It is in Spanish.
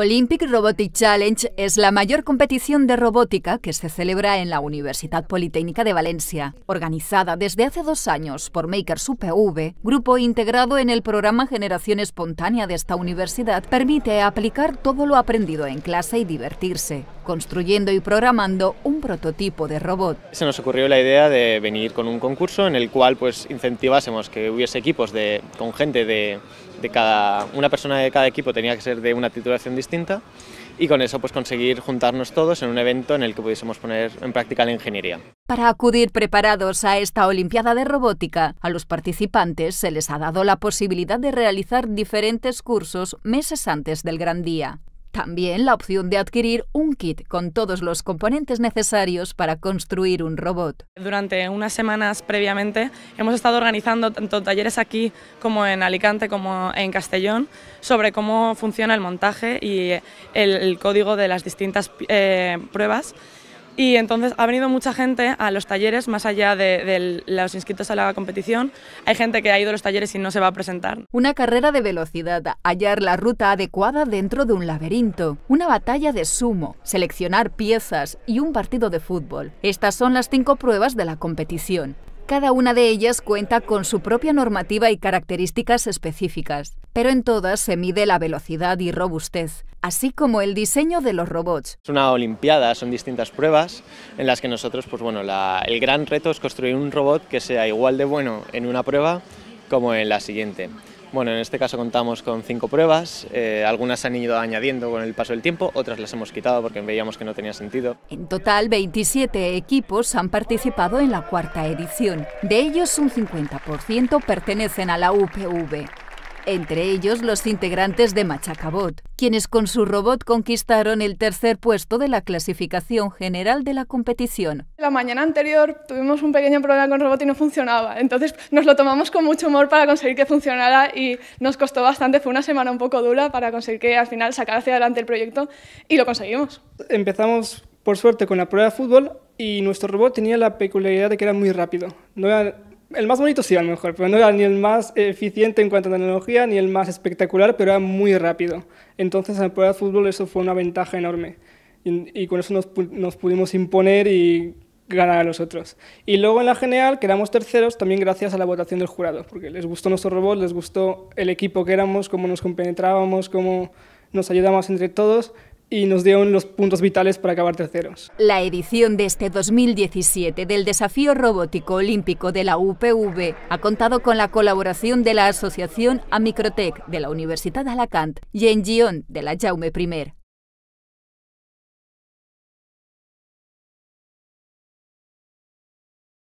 Olympic Robotic Challenge es la mayor competición de robótica que se celebra en la Universidad Politécnica de Valencia, organizada desde hace dos años por Makers UPV, grupo integrado en el programa Generación Espontánea de esta universidad, permite aplicar todo lo aprendido en clase y divertirse, construyendo y programando un prototipo de robot. Se nos ocurrió la idea de venir con un concurso en el cual pues incentivásemos que hubiese equipos de, con gente de, de cada, una persona de cada equipo tenía que ser de una titulación distinta y con eso pues conseguir juntarnos todos en un evento en el que pudiésemos poner en práctica la ingeniería. Para acudir preparados a esta Olimpiada de Robótica, a los participantes se les ha dado la posibilidad de realizar diferentes cursos meses antes del gran día. También la opción de adquirir un kit con todos los componentes necesarios para construir un robot. Durante unas semanas previamente hemos estado organizando tanto talleres aquí como en Alicante como en Castellón sobre cómo funciona el montaje y el, código de las distintas eh, pruebas y entonces ha venido mucha gente a los talleres, más allá de, los inscritos a la competición. Hay gente que ha ido a los talleres y no se va a presentar. Una carrera de velocidad, hallar la ruta adecuada dentro de un laberinto, una batalla de sumo, seleccionar piezas y un partido de fútbol. Estas son las cinco pruebas de la competición. Cada una de ellas cuenta con su propia normativa y características específicas, pero en todas se mide la velocidad y robustez, así como el diseño de los robots. Es una olimpiada, son distintas pruebas en las que nosotros, pues bueno, el gran reto es construir un robot que sea igual de bueno en una prueba como en la siguiente. Bueno, en este caso contamos con cinco pruebas, eh, algunas se han ido añadiendo con el paso del tiempo, otras las hemos quitado porque veíamos que no tenía sentido. En total, 27 equipos han participado en la cuarta edición. De ellos, un 50% pertenecen a la UPV entre ellos los integrantes de Machacabot, quienes con su robot conquistaron el tercer puesto de la clasificación general de la competición. La mañana anterior tuvimos un pequeño problema con el robot y no funcionaba, entonces nos lo tomamos con mucho humor para conseguir que funcionara y nos costó bastante, fue una semana un poco dura para conseguir que al final sacara hacia adelante el proyecto y lo conseguimos. Empezamos por suerte con la prueba de fútbol y nuestro robot tenía la peculiaridad de que era muy rápido, no el más bonito sí, a lo mejor, pero no era ni el más eficiente en cuanto a tecnología, ni el más espectacular, pero era muy rápido. Entonces, en el prueba de fútbol eso fue una ventaja enorme. Y, con eso nos, pudimos imponer y ganar a los otros. Y luego en la general quedamos terceros también gracias a la votación del jurado, porque les gustó nuestro robot, les gustó el equipo que éramos, cómo nos compenetrábamos, cómo nos ayudábamos entre todos y nos dieron los puntos vitales para acabar terceros. La edición de este 2017 del Desafío Robótico Olímpico de la UPV ha contado con la colaboración de la Asociación Amicrotec de la Universidad de Alacant y Engion de la Jaume I.